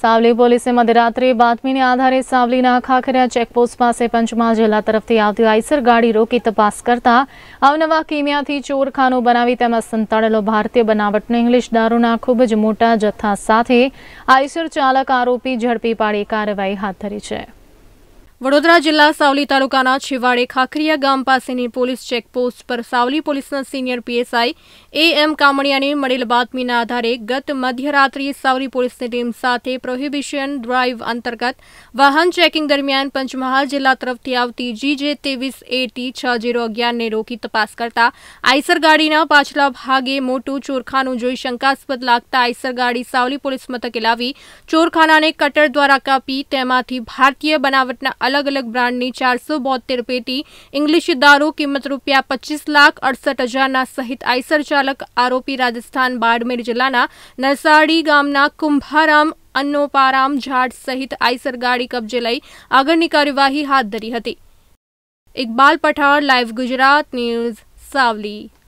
સાવલી પોલીસે મધ્યરાત્રે બાતમીને આધારે સાવલીના ખાખરા ચેકપોસ્ટ પાસે પંચમહાલ જિલ્લા તરફથી આવતી આઈસર ગાડી રોકી તપાસ કરતા અવનવા કીમિયાથી ચોરખાનું બનાવી તેમાં સંતાડેલો ભારતીય બનાવટનો ઇંગ્લિશ દારૂના ખૂબ જ મોટા જથ્થા સાથે આઈસર ચાલક આરોપી ઝડપી પાડી કાર્યવાહી હાથ ધરી છે वडोदरा जिला सावली तालुकाना छिवाड़े खाखरिया गाम पासनी पुलिस चेकपोस्ट पर Savli police senior PSI A M Kamaniya ने मिले बातमी आधार गत मध्य रात्रि सावली पुलिस टीम साथ प्रोहिबिशन ड्राइव अंतर्गत वाहन चेकिंग दरमियान पंचमहाल जिला तरफ आती जीजे तेवीस ए टी छ जीरो अगियार ने रोकी तपास करता आईसर गाड़ी पाछला भागे मोटू चोरखा जी शंकास्पद लगता आईसर गाड़ी सावली पुलिस मथके ला चोरखा ने कटर द्वारा कापी तम भारतीय बनावट अलग अलग ब्रांड ने चार सौ बोतेर पेटी इंग्लिश दारू कीमत रूपया पच्चीस लाख अड़सठ हजार सहित आईसर चालक आरोपी राजस्थान बाड़मेर जिला नरसाड़ी गामना कुंभाराम अन्नोपाराम झाट सहित आईसर गाड़ी कब्जे लाई आग की कार्यवाही हाथ धरी इकबाल पठार लाइव गुजरात न्यूज सावली